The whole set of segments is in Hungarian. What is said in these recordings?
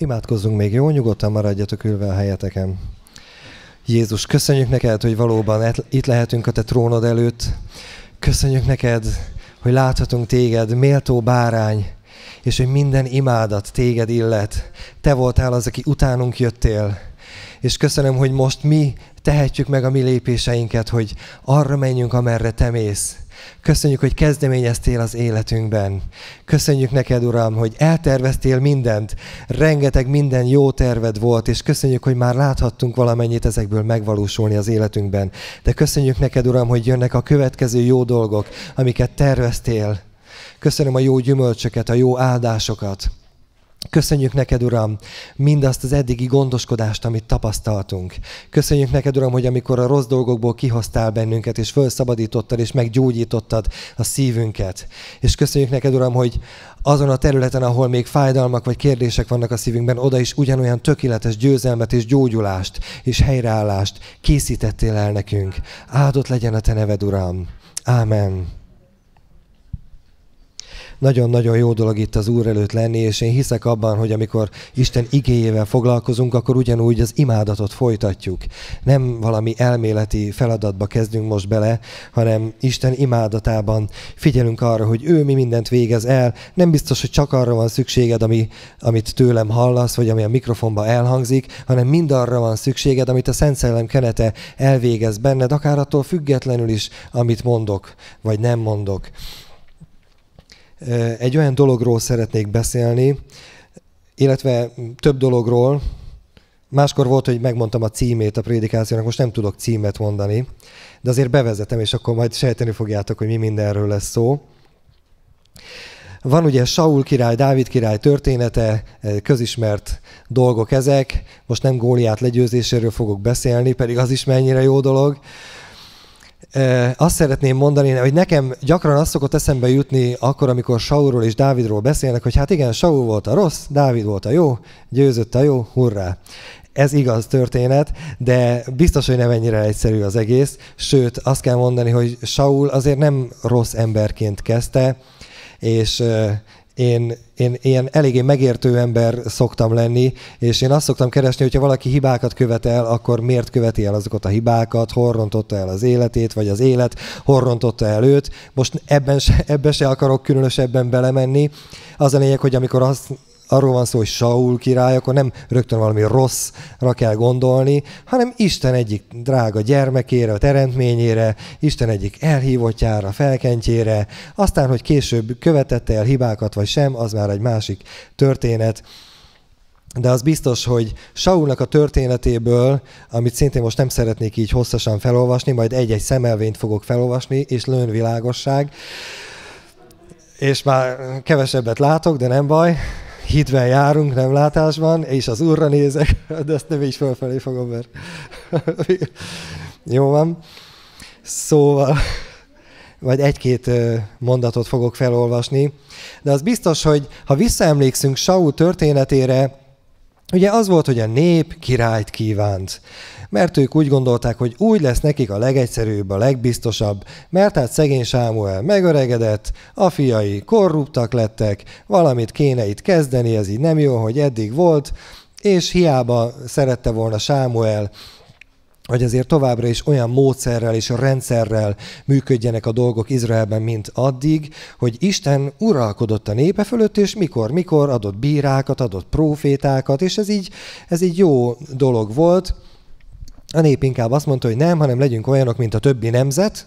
Imádkozzunk még, jó? Nyugodtan maradjatok ülve a helyeteken. Jézus, köszönjük neked, hogy valóban itt lehetünk a te trónod előtt. Köszönjük neked, hogy láthatunk téged, méltó bárány, és hogy minden imádat téged illet. Te voltál az, aki utánunk jöttél. És köszönöm, hogy most mi tehetjük meg a mi lépéseinket, hogy arra menjünk, amerre te mész. Köszönjük, hogy kezdeményeztél az életünkben. Köszönjük neked, Uram, hogy elterveztél mindent. Rengeteg minden jó terved volt, és köszönjük, hogy már láthattunk valamennyit ezekből megvalósulni az életünkben. De köszönjük neked, Uram, hogy jönnek a következő jó dolgok, amiket terveztél. Köszönöm a jó gyümölcsöket, a jó áldásokat. Köszönjük neked, Uram, mindazt az eddigi gondoskodást, amit tapasztaltunk. Köszönjük neked, Uram, hogy amikor a rossz dolgokból kihoztál bennünket, és fölszabadítottad és meggyógyítottad a szívünket. És köszönjük neked, Uram, hogy azon a területen, ahol még fájdalmak vagy kérdések vannak a szívünkben, oda is ugyanolyan tökéletes győzelmet és gyógyulást és helyreállást készítettél el nekünk. Áldott legyen a te neved, Uram. Amen nagyon-nagyon jó dolog itt az Úr előtt lenni, és én hiszek abban, hogy amikor Isten igéjével foglalkozunk, akkor ugyanúgy az imádatot folytatjuk. Nem valami elméleti feladatba kezdünk most bele, hanem Isten imádatában figyelünk arra, hogy ő mi mindent végez el. Nem biztos, hogy csak arra van szükséged, ami, amit tőlem hallasz, vagy ami a mikrofonba elhangzik, hanem mind arra van szükséged, amit a Szent Szellem kenete elvégez benned, akár attól függetlenül is, amit mondok, vagy nem mondok. Egy olyan dologról szeretnék beszélni, illetve több dologról. Máskor volt, hogy megmondtam a címét a prédikációnak, most nem tudok címet mondani, de azért bevezetem, és akkor majd sejteni fogjátok, hogy mi mindenről lesz szó. Van ugye Saul király, Dávid király története, közismert dolgok ezek, most nem Góliát legyőzéséről fogok beszélni, pedig az is mennyire jó dolog, azt szeretném mondani, hogy nekem gyakran azt szokott eszembe jutni akkor, amikor Saulról és Dávidról beszélnek, hogy hát igen, Saul volt a rossz, Dávid volt a jó, győzött a jó, hurrá! Ez igaz történet, de biztos, hogy nem ennyire egyszerű az egész, sőt, azt kell mondani, hogy Saul azért nem rossz emberként kezdte, és én, én ilyen eléggé megértő ember szoktam lenni, és én azt szoktam keresni, hogyha valaki hibákat követ el, akkor miért követi el azokat a hibákat, horrontotta el az életét, vagy az élet horrontotta el őt. Most ebben se, ebbe se akarok különösebben belemenni. Az a lényeg, hogy amikor azt arról van szó, hogy Saul király, akkor nem rögtön valami rosszra kell gondolni, hanem Isten egyik drága gyermekére, a teremtményére, Isten egyik elhívottjára, felkentjére, aztán, hogy később követette el hibákat vagy sem, az már egy másik történet. De az biztos, hogy Saulnak a történetéből, amit szintén most nem szeretnék így hosszasan felolvasni, majd egy-egy szemelvényt fogok felolvasni, és lőn világosság. És már kevesebbet látok, de nem baj hitben járunk, nem látásban, és az úrra nézek, de ezt nem is felfelé fogom, mert jó van. Szóval, vagy egy-két mondatot fogok felolvasni, de az biztos, hogy ha visszaemlékszünk Saul történetére, ugye az volt, hogy a nép királyt kívánt mert ők úgy gondolták, hogy úgy lesz nekik a legegyszerűbb, a legbiztosabb, mert hát szegény Sámuel megöregedett, a fiai korruptak lettek, valamit kéne itt kezdeni, ez így nem jó, hogy eddig volt, és hiába szerette volna Sámuel hogy azért továbbra is olyan módszerrel és rendszerrel működjenek a dolgok Izraelben, mint addig, hogy Isten uralkodott a népe fölött, és mikor-mikor adott bírákat, adott prófétákat, és ez így, ez így jó dolog volt. A nép inkább azt mondta, hogy nem, hanem legyünk olyanok, mint a többi nemzet,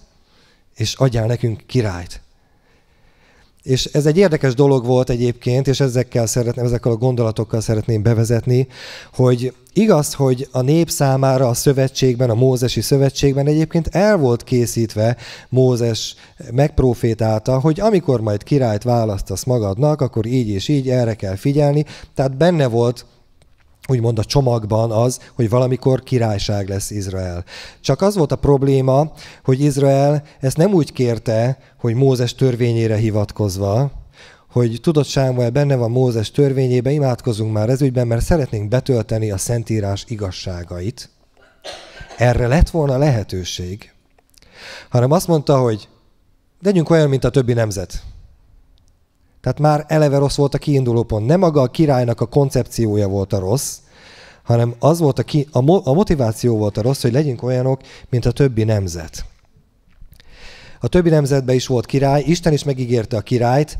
és adjál nekünk királyt. És ez egy érdekes dolog volt egyébként, és ezekkel szeretném, ezekkel a gondolatokkal szeretném bevezetni, hogy igaz, hogy a nép számára a szövetségben, a Mózesi szövetségben egyébként el volt készítve Mózes megprofétálta, hogy amikor majd királyt választasz magadnak, akkor így és így erre kell figyelni, tehát benne volt úgymond a csomagban az, hogy valamikor királyság lesz Izrael. Csak az volt a probléma, hogy Izrael ezt nem úgy kérte, hogy Mózes törvényére hivatkozva, hogy tudod Sámuel, benne van Mózes törvényébe, imádkozunk már ez ügyben, mert szeretnénk betölteni a Szentírás igazságait. Erre lett volna lehetőség. Hanem azt mondta, hogy legyünk olyan, mint a többi nemzet. Tehát már eleve rossz volt a kiinduló pont. Nem maga a királynak a koncepciója volt a rossz, hanem az volt a, ki, a, mo- a motiváció volt a rossz, hogy legyünk olyanok, mint a többi nemzet. A többi nemzetben is volt király, Isten is megígérte a királyt,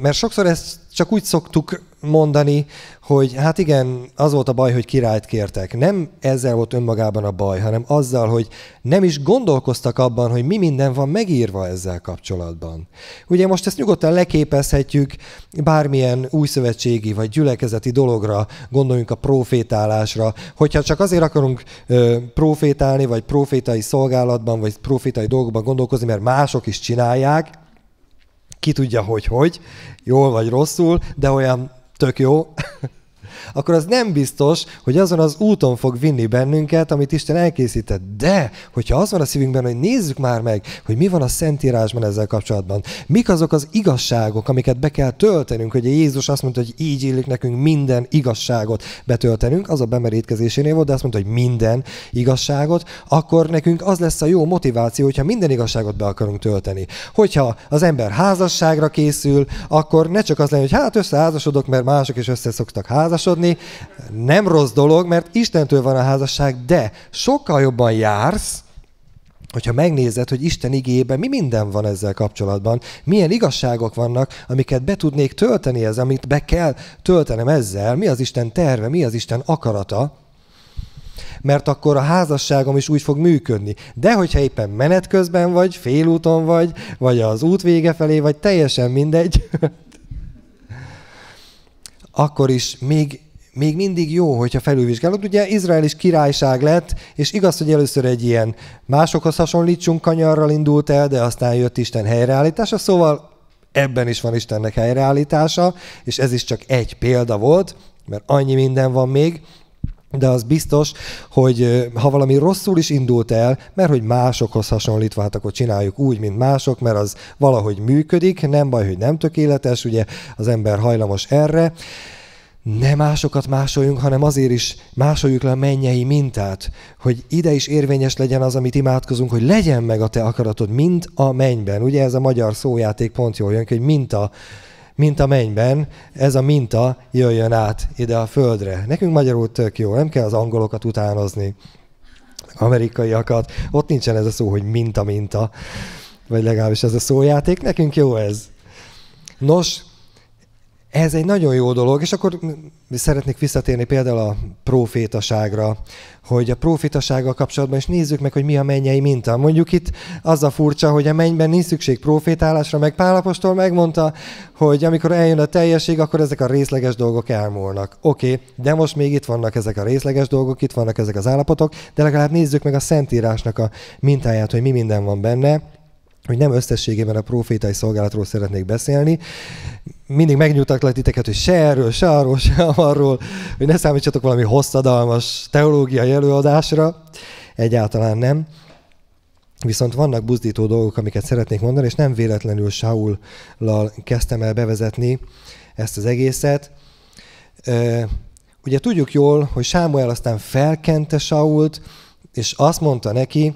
mert sokszor ezt csak úgy szoktuk mondani, hogy hát igen, az volt a baj, hogy királyt kértek. Nem ezzel volt önmagában a baj, hanem azzal, hogy nem is gondolkoztak abban, hogy mi minden van megírva ezzel kapcsolatban. Ugye most ezt nyugodtan leképezhetjük bármilyen újszövetségi vagy gyülekezeti dologra, gondoljunk a profétálásra, hogyha csak azért akarunk ö, profétálni, vagy profétai szolgálatban, vagy profétai dolgokban gondolkozni, mert mások is csinálják, ki tudja, hogy hogy, jól vagy rosszul, de olyan tök jó akkor az nem biztos, hogy azon az úton fog vinni bennünket, amit Isten elkészített. De, hogyha az van a szívünkben, hogy nézzük már meg, hogy mi van a Szentírásban ezzel kapcsolatban, mik azok az igazságok, amiket be kell töltenünk, hogy Jézus azt mondta, hogy így illik nekünk minden igazságot betöltenünk, az a bemerítkezésénél volt, de azt mondta, hogy minden igazságot, akkor nekünk az lesz a jó motiváció, hogyha minden igazságot be akarunk tölteni. Hogyha az ember házasságra készül, akkor ne csak az legyen, hogy hát összeházasodok, mert mások is össze szoktak házasodni, házasodni nem rossz dolog, mert Istentől van a házasság, de sokkal jobban jársz, hogyha megnézed, hogy Isten igében mi minden van ezzel kapcsolatban, milyen igazságok vannak, amiket be tudnék tölteni ez, amit be kell töltenem ezzel, mi az Isten terve, mi az Isten akarata, mert akkor a házasságom is úgy fog működni. De hogyha éppen menet közben vagy, félúton vagy, vagy az út vége felé, vagy teljesen mindegy, akkor is még még mindig jó, hogyha felülvizsgálod. Ugye Izrael is királyság lett, és igaz, hogy először egy ilyen másokhoz hasonlítsunk kanyarral indult el, de aztán jött Isten helyreállítása, szóval ebben is van Istennek helyreállítása, és ez is csak egy példa volt, mert annyi minden van még, de az biztos, hogy ha valami rosszul is indult el, mert hogy másokhoz hasonlítva, hát akkor csináljuk úgy, mint mások, mert az valahogy működik, nem baj, hogy nem tökéletes, ugye az ember hajlamos erre, ne másokat másoljunk, hanem azért is másoljuk le a mennyei mintát, hogy ide is érvényes legyen az, amit imádkozunk, hogy legyen meg a te akaratod, mint a mennyben. Ugye ez a magyar szójáték pont jól jön, hogy mint a mint a mennyben, ez a minta jöjjön át ide a földre. Nekünk magyarul tök jó, nem kell az angolokat utánozni, amerikaiakat. Ott nincsen ez a szó, hogy minta-minta, vagy legalábbis ez a szójáték, nekünk jó ez. Nos, ez egy nagyon jó dolog, és akkor szeretnék visszatérni például a profétaságra, hogy a profétasággal kapcsolatban is nézzük meg, hogy mi a mennyei minta. Mondjuk itt az a furcsa, hogy a mennyben nincs szükség profétálásra, meg Pálapostól megmondta, hogy amikor eljön a teljesség, akkor ezek a részleges dolgok elmúlnak. Oké, okay, de most még itt vannak ezek a részleges dolgok, itt vannak ezek az állapotok, de legalább nézzük meg a Szentírásnak a mintáját, hogy mi minden van benne, hogy nem összességében a profétai szolgálatról szeretnék beszélni. Mindig megnyugtatlak titeket, hogy se erről, se arról, se arról, hogy ne számítsatok valami hosszadalmas teológiai előadásra. Egyáltalán nem. Viszont vannak buzdító dolgok, amiket szeretnék mondani, és nem véletlenül Saul-lal kezdtem el bevezetni ezt az egészet. Ugye tudjuk jól, hogy Sámuel aztán felkente Sault, és azt mondta neki,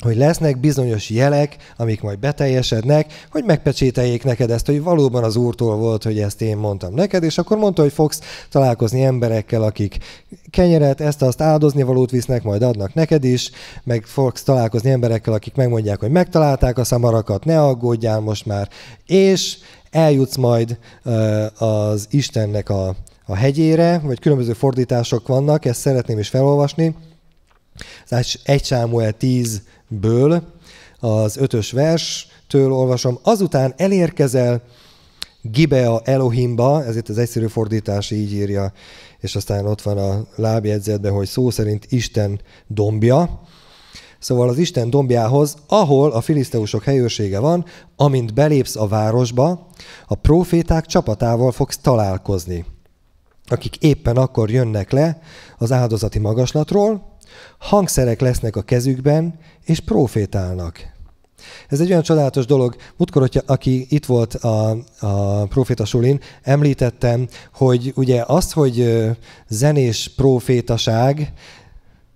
hogy lesznek bizonyos jelek, amik majd beteljesednek, hogy megpecsételjék neked ezt, hogy valóban az úrtól volt, hogy ezt én mondtam neked, és akkor mondta, hogy fogsz találkozni emberekkel, akik kenyeret, ezt azt áldozni valót visznek, majd adnak neked is, meg fogsz találkozni emberekkel, akik megmondják, hogy megtalálták a szamarakat, ne aggódjál most már, és eljutsz majd az Istennek a, a hegyére, vagy különböző fordítások vannak, ezt szeretném is felolvasni, az 1 Sámuel 10 ből, az ötös verstől olvasom, azután elérkezel Gibea Elohimba, ez itt az egyszerű fordítás így írja, és aztán ott van a lábjegyzetben, hogy szó szerint Isten dombja, szóval az Isten dombjához, ahol a filiszteusok helyőrsége van, amint belépsz a városba, a proféták csapatával fogsz találkozni, akik éppen akkor jönnek le az áldozati magaslatról, Hangszerek lesznek a kezükben, és profétálnak. Ez egy olyan csodálatos dolog. hogy aki itt volt a, a Proféta Sulin, említettem, hogy ugye az, hogy zenés profétaság,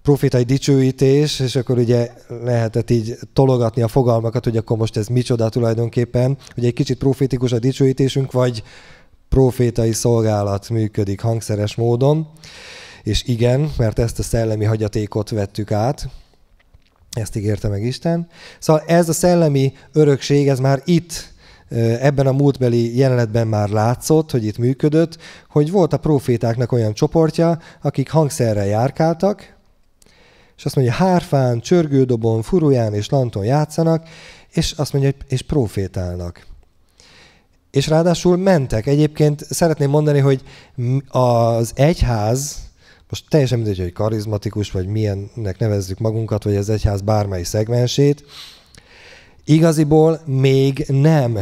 profétai dicsőítés, és akkor ugye lehetett így tologatni a fogalmakat, hogy akkor most ez micsoda tulajdonképpen, hogy egy kicsit profétikus a dicsőítésünk, vagy profétai szolgálat működik hangszeres módon. És igen, mert ezt a szellemi hagyatékot vettük át, ezt ígérte meg Isten. Szóval ez a szellemi örökség, ez már itt ebben a múltbeli jelenetben már látszott, hogy itt működött, hogy volt a profétáknak olyan csoportja, akik hangszerrel járkáltak, és azt mondja, hárfán, csörgődobon, furuján és lanton játszanak, és azt mondja, és profétálnak. És ráadásul mentek. Egyébként szeretném mondani, hogy az egyház, most teljesen mindegy, hogy karizmatikus, vagy milyennek nevezzük magunkat, vagy az egyház bármely szegmensét, igaziból még nem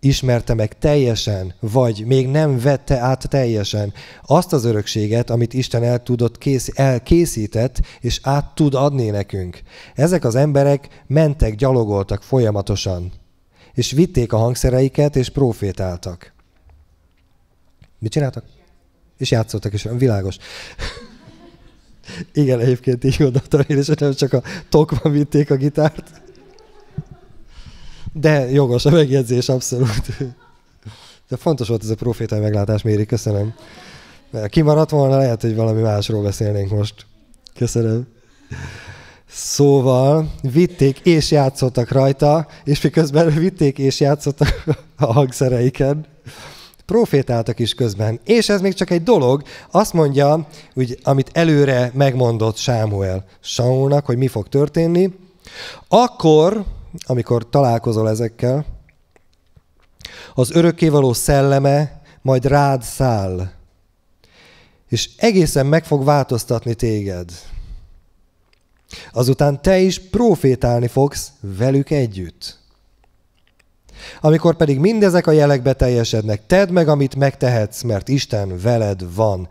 ismerte meg teljesen, vagy még nem vette át teljesen azt az örökséget, amit Isten el tudott kész, elkészített, és át tud adni nekünk. Ezek az emberek mentek, gyalogoltak folyamatosan, és vitték a hangszereiket, és profétáltak. Mit csináltak? És játszottak is, világos. Igen, egyébként így gondoltam én, és nem csak a tokban vitték a gitárt. De jogos a megjegyzés, abszolút. De fontos volt ez a profétai meglátás, Méri, köszönöm. Mert kimaradt volna, lehet, hogy valami másról beszélnénk most. Köszönöm. Szóval vitték és játszottak rajta, és miközben vitték és játszottak a hangszereiken profétáltak is közben. És ez még csak egy dolog, azt mondja, úgy, amit előre megmondott Sámuel Saulnak, hogy mi fog történni. Akkor, amikor találkozol ezekkel, az örökkévaló szelleme majd rád száll, és egészen meg fog változtatni téged. Azután te is profétálni fogsz velük együtt. Amikor pedig mindezek a jelek beteljesednek, tedd meg, amit megtehetsz, mert Isten veled van.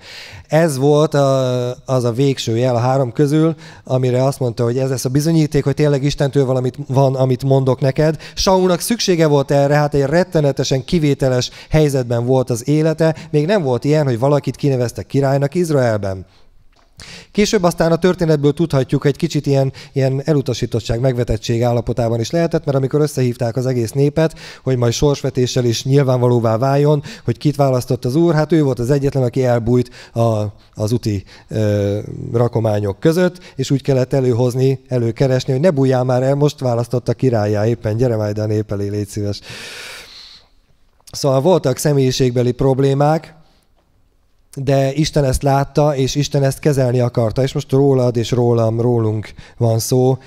Ez volt a, az a végső jel a három közül, amire azt mondta, hogy ez lesz a bizonyíték, hogy tényleg Istentől valamit van, amit mondok neked. Saulnak szüksége volt erre, hát egy rettenetesen kivételes helyzetben volt az élete, még nem volt ilyen, hogy valakit kineveztek királynak Izraelben. Később aztán a történetből tudhatjuk, egy kicsit ilyen, ilyen elutasítottság, megvetettség állapotában is lehetett, mert amikor összehívták az egész népet, hogy majd sorsvetéssel is nyilvánvalóvá váljon, hogy kit választott az úr, hát ő volt az egyetlen, aki elbújt a, az uti ö, rakományok között, és úgy kellett előhozni, előkeresni, hogy ne bújjál már el, most választott a királyá éppen, gyere majd a nép elé, légy szíves. Szóval voltak személyiségbeli problémák, de Isten ezt látta, és Isten ezt kezelni akarta, és most rólad és rólam, rólunk van szó.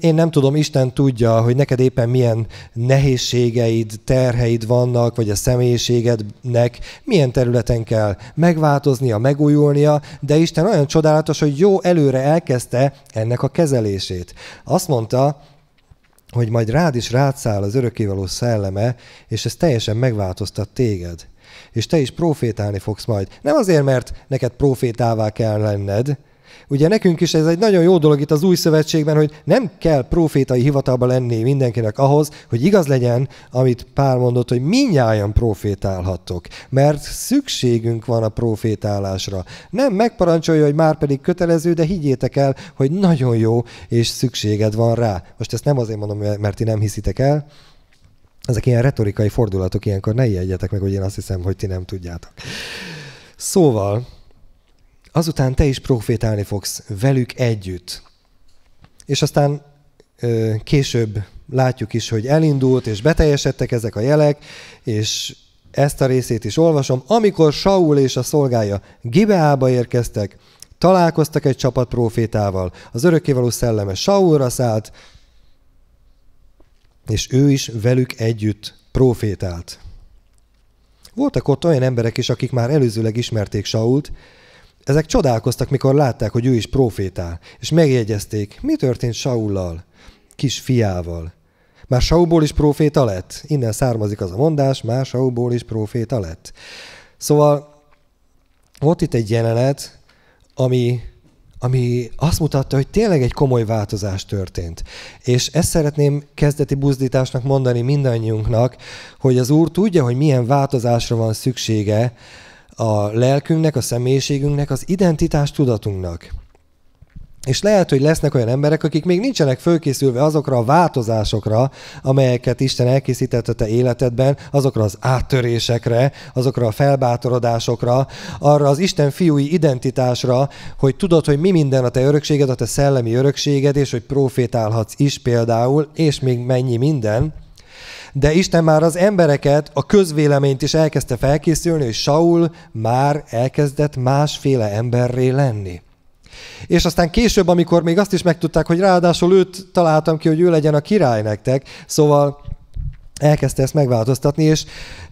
Én nem tudom, Isten tudja, hogy neked éppen milyen nehézségeid, terheid vannak, vagy a személyiségednek milyen területen kell megváltoznia, megújulnia, de Isten olyan csodálatos, hogy jó előre elkezdte ennek a kezelését. Azt mondta, hogy majd rád is rátszáll az örökkévaló szelleme, és ez teljesen megváltoztat téged és te is profétálni fogsz majd. Nem azért, mert neked profétává kell lenned, Ugye nekünk is ez egy nagyon jó dolog itt az új szövetségben, hogy nem kell profétai hivatalba lenni mindenkinek ahhoz, hogy igaz legyen, amit Pál mondott, hogy minnyáján profétálhattok, mert szükségünk van a profétálásra. Nem megparancsolja, hogy már pedig kötelező, de higgyétek el, hogy nagyon jó és szükséged van rá. Most ezt nem azért mondom, mert ti nem hiszitek el, ezek ilyen retorikai fordulatok ilyenkor, ne ijedjetek meg, hogy én azt hiszem, hogy ti nem tudjátok. Szóval, azután te is profétálni fogsz velük együtt. És aztán ö, később látjuk is, hogy elindult, és beteljesedtek ezek a jelek, és ezt a részét is olvasom. Amikor Saul és a szolgája Gibeába érkeztek, találkoztak egy csapat profétával, az örökkévaló szelleme Saulra szállt, és ő is velük együtt profétált. Voltak ott olyan emberek is, akik már előzőleg ismerték Sault, ezek csodálkoztak, mikor látták, hogy ő is profétál, és megjegyezték, mi történt Saullal, kis fiával. Már Saulból is proféta lett? Innen származik az a mondás, már Saulból is proféta lett. Szóval volt itt egy jelenet, ami ami azt mutatta, hogy tényleg egy komoly változás történt. És ezt szeretném kezdeti buzdításnak mondani mindannyiunknak, hogy az Úr tudja, hogy milyen változásra van szüksége a lelkünknek, a személyiségünknek, az identitás tudatunknak. És lehet, hogy lesznek olyan emberek, akik még nincsenek fölkészülve azokra a változásokra, amelyeket Isten elkészített a te életedben, azokra az áttörésekre, azokra a felbátorodásokra, arra az Isten fiúi identitásra, hogy tudod, hogy mi minden a te örökséged, a te szellemi örökséged, és hogy profétálhatsz is például, és még mennyi minden. De Isten már az embereket, a közvéleményt is elkezdte felkészülni, és Saul már elkezdett másféle emberré lenni. És aztán később, amikor még azt is megtudták, hogy ráadásul őt találtam ki, hogy ő legyen a király nektek, szóval elkezdte ezt megváltoztatni, és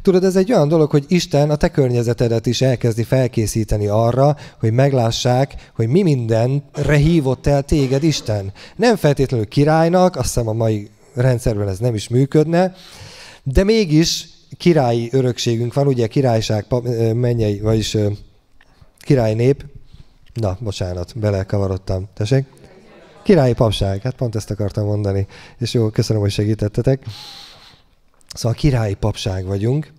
tudod, ez egy olyan dolog, hogy Isten a te környezetedet is elkezdi felkészíteni arra, hogy meglássák, hogy mi mindenre hívott el téged Isten. Nem feltétlenül királynak, azt hiszem a mai rendszerben ez nem is működne, de mégis királyi örökségünk van, ugye királyság, mennyei, vagyis királynép. Na, bocsánat, belekavarodtam. Tessék? Királyi papság, hát pont ezt akartam mondani. És jó, köszönöm, hogy segítettetek. Szóval királyi papság vagyunk,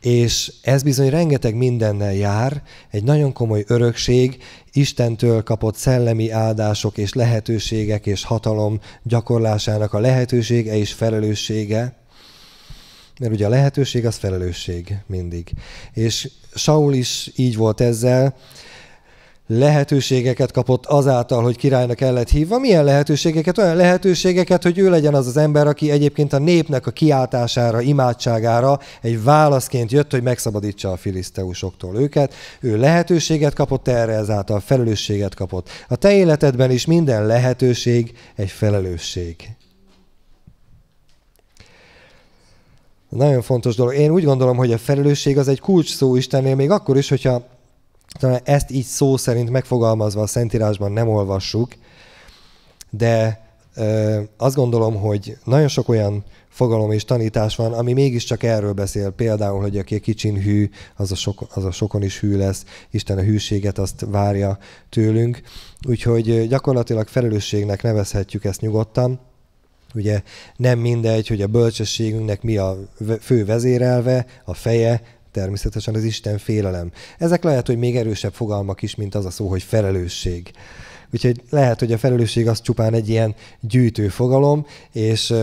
és ez bizony rengeteg mindennel jár, egy nagyon komoly örökség, Istentől kapott szellemi áldások és lehetőségek és hatalom gyakorlásának a lehetősége és felelőssége, mert ugye a lehetőség az felelősség mindig. És Saul is így volt ezzel, lehetőségeket kapott azáltal, hogy királynak el lett hívva. Milyen lehetőségeket? Olyan lehetőségeket, hogy ő legyen az az ember, aki egyébként a népnek a kiáltására, imádságára egy válaszként jött, hogy megszabadítsa a filiszteusoktól őket. Ő lehetőséget kapott erre, ezáltal felelősséget kapott. A te életedben is minden lehetőség egy felelősség. Nagyon fontos dolog. Én úgy gondolom, hogy a felelősség az egy kulcs szó Istennél, még akkor is, hogyha Szóval ezt így szó szerint megfogalmazva a Szentírásban nem olvassuk, de ö, azt gondolom, hogy nagyon sok olyan fogalom és tanítás van, ami mégiscsak erről beszél. Például, hogy aki kicsin hű, az a, sok, az a sokon is hű lesz, Isten a hűséget azt várja tőlünk. Úgyhogy gyakorlatilag felelősségnek nevezhetjük ezt nyugodtan. Ugye nem mindegy, hogy a bölcsességünknek mi a fő vezérelve, a feje, természetesen az Isten félelem. Ezek lehet, hogy még erősebb fogalmak is, mint az a szó, hogy felelősség. Úgyhogy lehet, hogy a felelősség az csupán egy ilyen gyűjtő fogalom, és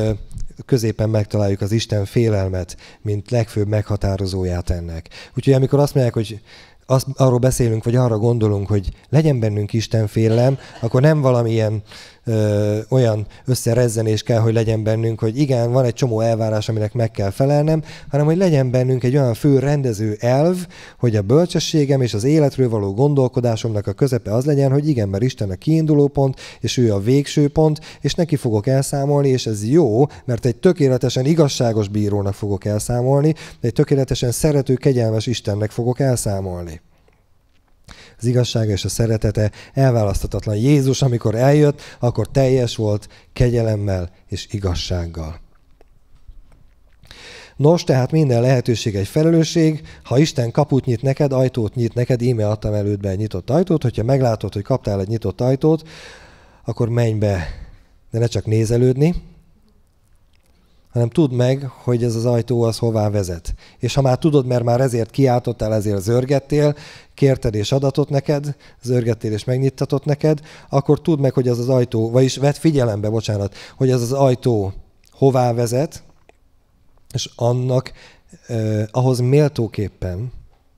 középen megtaláljuk az Isten félelmet, mint legfőbb meghatározóját ennek. Úgyhogy amikor azt mondják, hogy azt, arról beszélünk, vagy arra gondolunk, hogy legyen bennünk Isten félelem, akkor nem valamilyen ö, olyan összerezzenés kell, hogy legyen bennünk, hogy igen, van egy csomó elvárás, aminek meg kell felelnem, hanem hogy legyen bennünk egy olyan fő rendező elv, hogy a bölcsességem és az életről való gondolkodásomnak a közepe az legyen, hogy igen, mert Isten a kiinduló pont, és ő a végső pont, és neki fogok elszámolni, és ez jó, mert egy tökéletesen igazságos bírónak fogok elszámolni, de egy tökéletesen szerető, kegyelmes Istennek fogok elszámolni az igazsága és a szeretete elválaszthatatlan. Jézus, amikor eljött, akkor teljes volt kegyelemmel és igazsággal. Nos, tehát minden lehetőség egy felelősség. Ha Isten kaput nyit neked, ajtót nyit neked, íme adtam be egy nyitott ajtót, hogyha meglátod, hogy kaptál egy nyitott ajtót, akkor menj be, de ne csak nézelődni, hanem tudd meg, hogy ez az ajtó az hová vezet. És ha már tudod, mert már ezért kiáltottál, ezért zörgettél, kérted és adatot neked, zörgettél és megnyittatott neked, akkor tudd meg, hogy ez az ajtó, vagyis vedd figyelembe, bocsánat, hogy ez az ajtó hová vezet, és annak eh, ahhoz méltóképpen,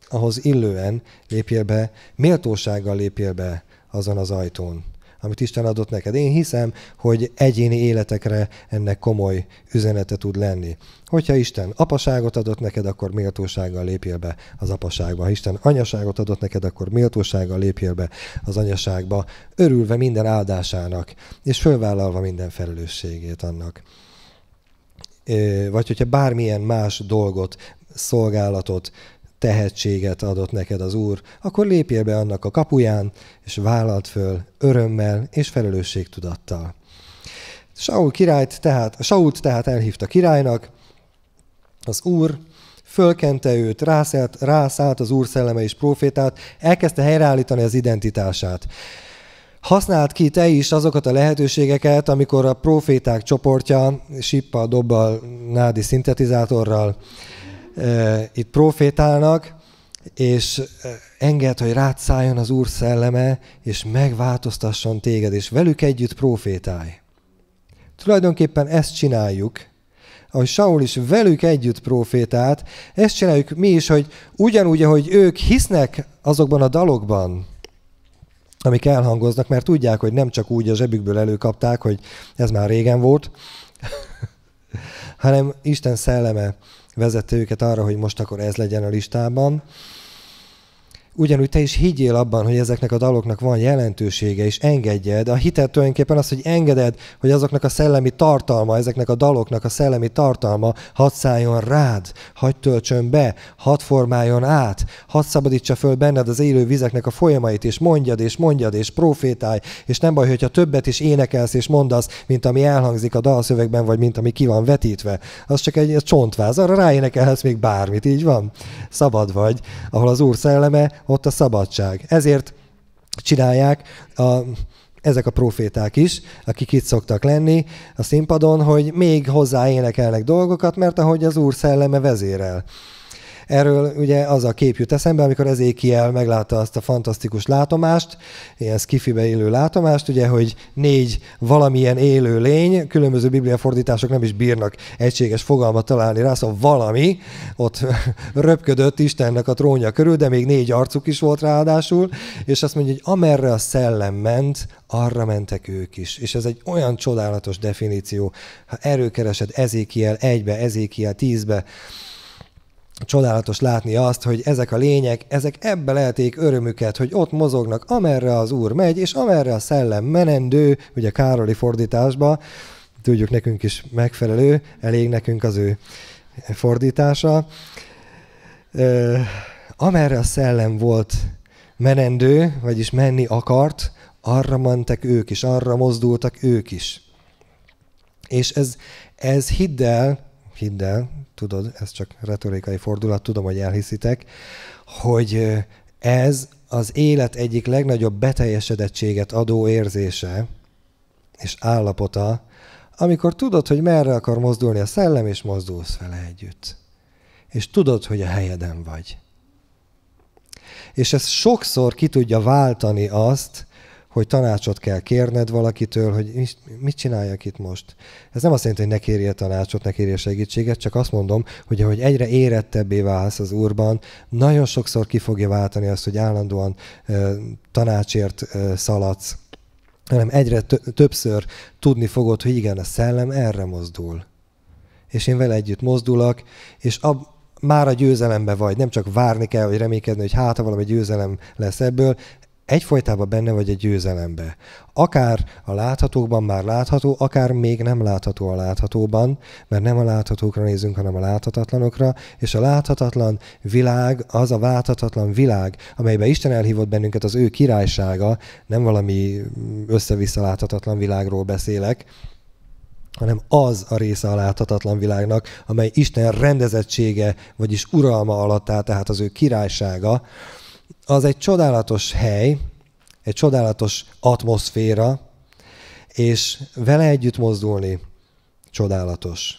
ahhoz illően lépjél be, méltósággal lépjél be azon az ajtón amit Isten adott neked. Én hiszem, hogy egyéni életekre ennek komoly üzenete tud lenni. Hogyha Isten apaságot adott neked, akkor méltósággal lépjél be az apaságba. Ha Isten anyaságot adott neked, akkor méltósággal lépjél be az anyaságba, örülve minden áldásának, és fölvállalva minden felelősségét annak. Vagy hogyha bármilyen más dolgot, szolgálatot, tehetséget adott neked az Úr, akkor lépjél be annak a kapuján, és vállalt föl örömmel és felelősségtudattal. Saul királyt tehát, Sault tehát elhívta királynak, az Úr fölkente őt, rászállt, rászállt az Úr szelleme és profétát, elkezdte helyreállítani az identitását. Használt ki te is azokat a lehetőségeket, amikor a proféták csoportja, sippa dobbal, nádi szintetizátorral itt profétálnak, és enged, hogy rád szálljon az Úr szelleme, és megváltoztasson téged, és velük együtt profétálj. Tulajdonképpen ezt csináljuk, ahogy Saul is velük együtt profétált, ezt csináljuk mi is, hogy ugyanúgy, ahogy ők hisznek azokban a dalokban, amik elhangoznak, mert tudják, hogy nem csak úgy a zsebükből előkapták, hogy ez már régen volt, hanem Isten szelleme őket arra, hogy most akkor ez legyen a listában ugyanúgy te is higgyél abban, hogy ezeknek a daloknak van jelentősége, és engedjed. A hitet tulajdonképpen az, hogy engeded, hogy azoknak a szellemi tartalma, ezeknek a daloknak a szellemi tartalma hadd szálljon rád, hadd töltsön be, hadd formáljon át, hadd szabadítsa föl benned az élő vizeknek a folyamait, és mondjad, és mondjad, és profétálj, és nem baj, hogyha többet is énekelsz és mondasz, mint ami elhangzik a dalszövegben, vagy mint ami ki van vetítve. Az csak egy, egy csontváz, arra ráénekelhetsz még bármit, így van? Szabad vagy, ahol az Úr szelleme ott a szabadság. Ezért csinálják a, ezek a proféták is, akik itt szoktak lenni a színpadon, hogy még hozzá énekelnek dolgokat, mert ahogy az Úr szelleme vezérel. Erről ugye az a kép jut eszembe, amikor az Ékiel meglátta azt a fantasztikus látomást, ilyen skifibe élő látomást, ugye, hogy négy valamilyen élő lény, különböző bibliafordítások nem is bírnak egységes fogalmat találni rá, szóval valami ott röpködött Istennek a trónja körül, de még négy arcuk is volt ráadásul, és azt mondja, hogy amerre a szellem ment, arra mentek ők is. És ez egy olyan csodálatos definíció. Ha erőkeresed Ezékiel egybe, Ezékiel tízbe, csodálatos látni azt, hogy ezek a lények, ezek ebbe lehetik örömüket, hogy ott mozognak, amerre az úr megy, és amerre a szellem menendő, ugye Károli fordításba, tudjuk nekünk is megfelelő, elég nekünk az ő fordítása. Ö, amerre a szellem volt menendő, vagyis menni akart, arra mentek ők is, arra mozdultak ők is. És ez, ez hidd el, hidd el, tudod, ez csak retorikai fordulat, tudom, hogy elhiszitek, hogy ez az élet egyik legnagyobb beteljesedettséget adó érzése és állapota, amikor tudod, hogy merre akar mozdulni a szellem, és mozdulsz vele együtt. És tudod, hogy a helyeden vagy. És ez sokszor ki tudja váltani azt, hogy tanácsot kell kérned valakitől, hogy mit csináljak itt most. Ez nem azt jelenti, hogy ne kérje tanácsot, ne kérje segítséget, csak azt mondom, hogy ahogy egyre érettebbé válsz az úrban, nagyon sokszor ki fogja váltani azt, hogy állandóan tanácsért szaladsz, hanem egyre többször tudni fogod, hogy igen, a szellem erre mozdul. És én vele együtt mozdulok, és ab, már a győzelembe vagy, nem csak várni kell, hogy reménykedni, hogy hát, ha valami győzelem lesz ebből, egyfolytában benne vagy egy győzelembe. Akár a láthatókban már látható, akár még nem látható a láthatóban, mert nem a láthatókra nézünk, hanem a láthatatlanokra, és a láthatatlan világ az a válthatatlan világ, amelybe Isten elhívott bennünket az ő királysága, nem valami össze-vissza láthatatlan világról beszélek, hanem az a része a láthatatlan világnak, amely Isten rendezettsége, vagyis uralma alatt áll, tehát az ő királysága, az egy csodálatos hely, egy csodálatos atmoszféra, és vele együtt mozdulni csodálatos.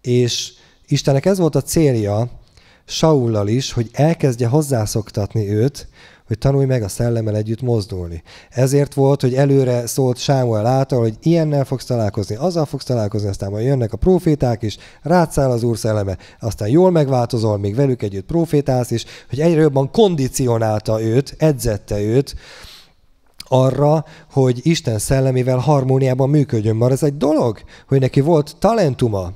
És Istennek ez volt a célja Saullal is, hogy elkezdje hozzászoktatni őt, hogy tanulj meg a szellemmel együtt mozdulni. Ezért volt, hogy előre szólt Sámuel által, hogy ilyennel fogsz találkozni, azzal fogsz találkozni, aztán majd jönnek a proféták is, rátszál az Úr szelleme, aztán jól megváltozol, még velük együtt profétálsz is, hogy egyre jobban kondicionálta őt, edzette őt, arra, hogy Isten szellemével harmóniában működjön. Már ez egy dolog, hogy neki volt talentuma,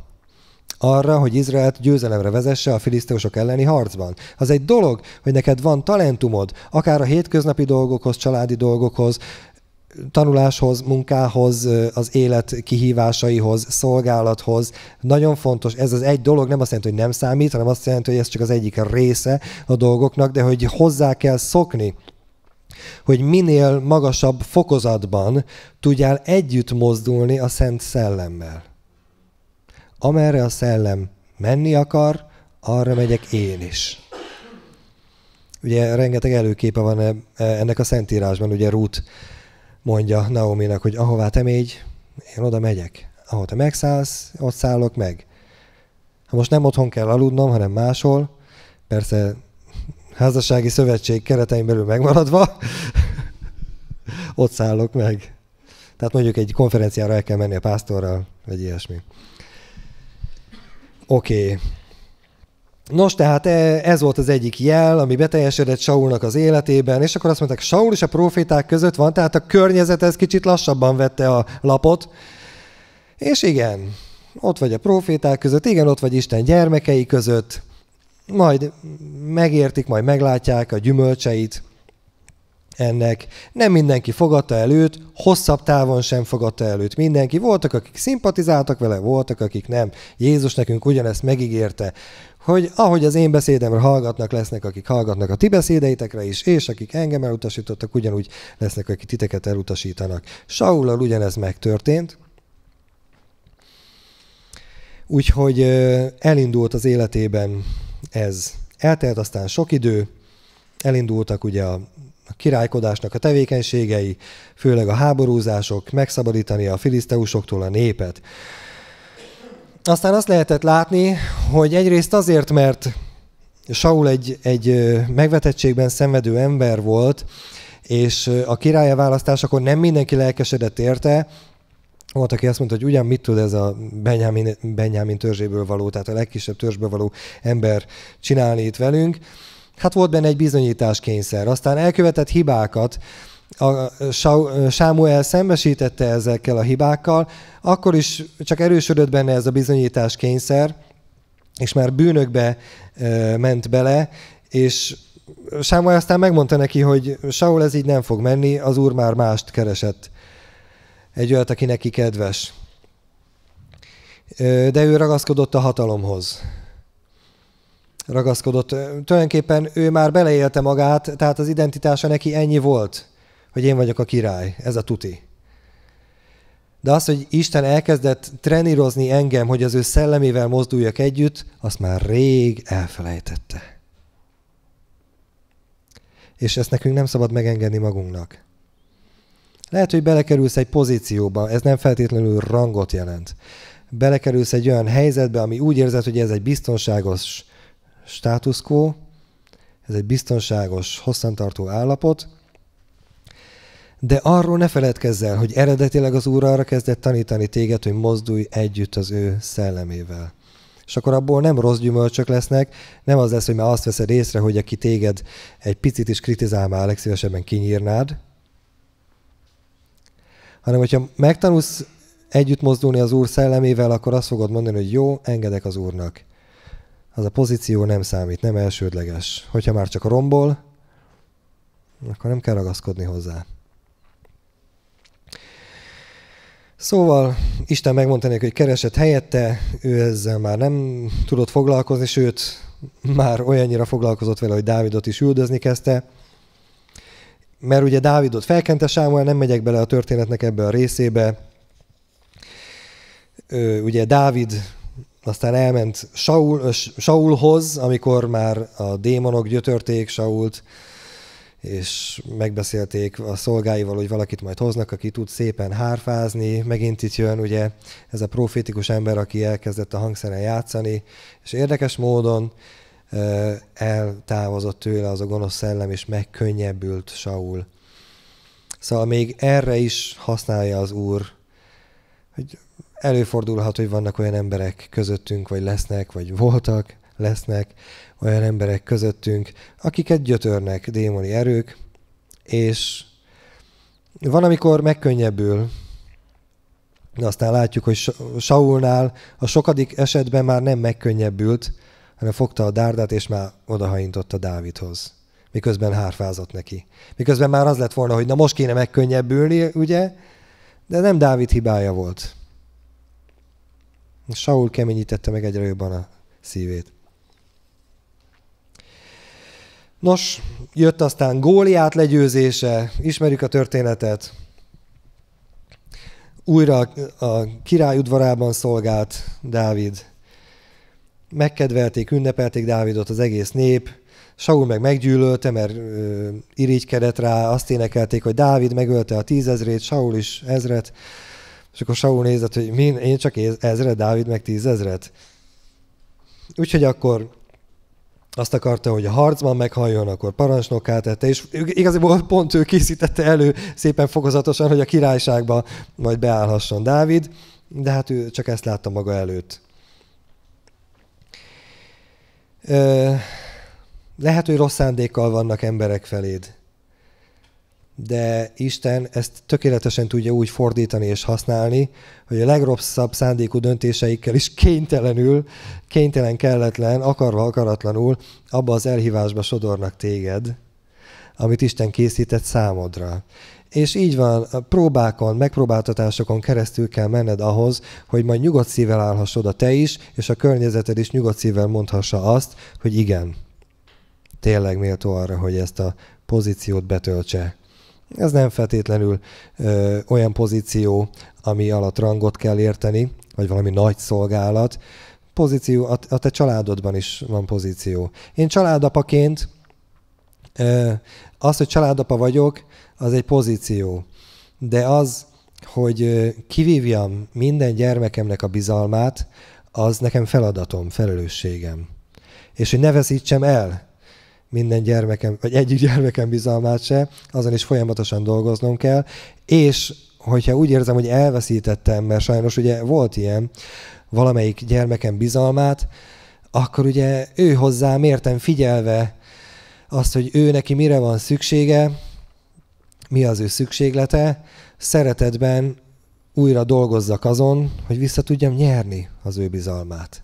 arra, hogy Izraelt győzelemre vezesse a filiszteusok elleni harcban. Az egy dolog, hogy neked van talentumod, akár a hétköznapi dolgokhoz, családi dolgokhoz, tanuláshoz, munkához, az élet kihívásaihoz, szolgálathoz. Nagyon fontos, ez az egy dolog nem azt jelenti, hogy nem számít, hanem azt jelenti, hogy ez csak az egyik része a dolgoknak, de hogy hozzá kell szokni hogy minél magasabb fokozatban tudjál együtt mozdulni a Szent Szellemmel. Amerre a szellem menni akar, arra megyek én is. Ugye rengeteg előképe van e, e, ennek a szentírásban, ugye Ruth mondja naomi Naomi-nak, hogy ahová te mégy, én oda megyek. Ahol te megszállsz, ott szállok meg. Ha most nem otthon kell aludnom, hanem máshol, persze házassági szövetség keretein belül megmaradva, ott szállok meg. Tehát mondjuk egy konferenciára el kell menni a pásztorral, vagy ilyesmi. Oké. Okay. Nos, tehát e, ez volt az egyik jel, ami beteljesedett Saulnak az életében, és akkor azt mondták, Saul és a proféták között van, tehát a környezet ez kicsit lassabban vette a lapot, és igen, ott vagy a proféták között, igen, ott vagy Isten gyermekei között, majd megértik, majd meglátják a gyümölcseit, ennek. Nem mindenki fogadta előtt, hosszabb távon sem fogadta előtt mindenki. Voltak, akik szimpatizáltak vele, voltak, akik nem. Jézus nekünk ugyanezt megígérte, hogy ahogy az én beszédemre hallgatnak, lesznek, akik hallgatnak a ti beszédeitekre is, és akik engem elutasítottak, ugyanúgy lesznek, akik titeket elutasítanak. Saulal ugyanez megtörtént, Úgyhogy elindult az életében ez. Eltelt aztán sok idő, elindultak ugye a a királykodásnak a tevékenységei, főleg a háborúzások, megszabadítani a filiszteusoktól a népet. Aztán azt lehetett látni, hogy egyrészt azért, mert Saul egy, egy megvetettségben szenvedő ember volt, és a királya választásakor nem mindenki lelkesedett érte, volt, aki azt mondta, hogy ugyan mit tud ez a Benjamin, Benjamin törzséből való, tehát a legkisebb törzsből való ember csinálni itt velünk, hát volt benne egy bizonyításkényszer. Aztán elkövetett hibákat, a Sámuel szembesítette ezekkel a hibákkal, akkor is csak erősödött benne ez a bizonyítás kényszer, és már bűnökbe ment bele, és Sámuel aztán megmondta neki, hogy Saul ez így nem fog menni, az úr már mást keresett. Egy olyat, aki neki kedves. De ő ragaszkodott a hatalomhoz ragaszkodott. Tulajdonképpen ő már beleélte magát, tehát az identitása neki ennyi volt, hogy én vagyok a király, ez a tuti. De az, hogy Isten elkezdett trenírozni engem, hogy az ő szellemével mozduljak együtt, azt már rég elfelejtette. És ezt nekünk nem szabad megengedni magunknak. Lehet, hogy belekerülsz egy pozícióba, ez nem feltétlenül rangot jelent. Belekerülsz egy olyan helyzetbe, ami úgy érzed, hogy ez egy biztonságos status quo, ez egy biztonságos, hosszantartó állapot, de arról ne feledkezz el, hogy eredetileg az Úr arra kezdett tanítani téged, hogy mozdulj együtt az ő szellemével. És akkor abból nem rossz gyümölcsök lesznek, nem az lesz, hogy már azt veszed észre, hogy aki téged egy picit is kritizál, már legszívesebben kinyírnád, hanem hogyha megtanulsz együtt mozdulni az Úr szellemével, akkor azt fogod mondani, hogy jó, engedek az Úrnak az a pozíció nem számít, nem elsődleges. Hogyha már csak rombol, akkor nem kell ragaszkodni hozzá. Szóval Isten megmondta neki, hogy keresett helyette, ő ezzel már nem tudott foglalkozni, sőt, már olyannyira foglalkozott vele, hogy Dávidot is üldözni kezdte. Mert ugye Dávidot felkente Sámuel, nem megyek bele a történetnek ebbe a részébe. ugye Dávid aztán elment Saul, Saulhoz, amikor már a démonok gyötörték Sault, és megbeszélték a szolgáival, hogy valakit majd hoznak, aki tud szépen hárfázni. Megint itt jön ugye ez a profétikus ember, aki elkezdett a hangszeren játszani, és érdekes módon eltávozott tőle az a gonosz szellem, és megkönnyebbült Saul. Szóval még erre is használja az Úr, hogy Előfordulhat, hogy vannak olyan emberek közöttünk, vagy lesznek, vagy voltak, lesznek olyan emberek közöttünk, akiket gyötörnek démoni erők, és van, amikor megkönnyebbül, de aztán látjuk, hogy Saulnál a sokadik esetben már nem megkönnyebbült, hanem fogta a dárdát, és már a Dávidhoz, miközben hárfázott neki. Miközben már az lett volna, hogy na most kéne megkönnyebbülni, ugye? De nem Dávid hibája volt. Saul keményítette meg egyre jobban a szívét. Nos, jött aztán Góliát legyőzése, ismerjük a történetet. Újra a király udvarában szolgált Dávid. Megkedvelték, ünnepelték Dávidot az egész nép. Saul meg meggyűlölte, mert ö, irigykedett rá, azt énekelték, hogy Dávid megölte a tízezrét, Saul is ezret. És akkor Saul nézett, hogy min, én csak ezre, Dávid meg tízezret. Úgyhogy akkor azt akarta, hogy a harcban meghalljon, akkor parancsnokká tette, és igazából pont ő készítette elő szépen fokozatosan, hogy a királyságba majd beállhasson Dávid, de hát ő csak ezt látta maga előtt. Lehet, hogy rossz szándékkal vannak emberek feléd de Isten ezt tökéletesen tudja úgy fordítani és használni, hogy a legrosszabb szándékú döntéseikkel is kénytelenül, kénytelen, kelletlen, akarva, akaratlanul abba az elhívásba sodornak téged, amit Isten készített számodra. És így van, a próbákon, megpróbáltatásokon keresztül kell menned ahhoz, hogy majd nyugodt szívvel állhass oda te is, és a környezeted is nyugodt szívvel mondhassa azt, hogy igen, tényleg méltó arra, hogy ezt a pozíciót betöltse ez nem feltétlenül ö, olyan pozíció, ami alatt rangot kell érteni, vagy valami nagy szolgálat. Pozíció, a, a te családodban is van pozíció. Én családapaként ö, az, hogy családapa vagyok, az egy pozíció. De az, hogy kivívjam minden gyermekemnek a bizalmát, az nekem feladatom, felelősségem. És hogy ne veszítsem el minden gyermekem, vagy egyik gyermekem bizalmát se, azon is folyamatosan dolgoznom kell, és hogyha úgy érzem, hogy elveszítettem, mert sajnos ugye volt ilyen, valamelyik gyermekem bizalmát, akkor ugye ő hozzá mértem figyelve azt, hogy ő neki mire van szüksége, mi az ő szükséglete, szeretetben újra dolgozzak azon, hogy vissza tudjam nyerni az ő bizalmát.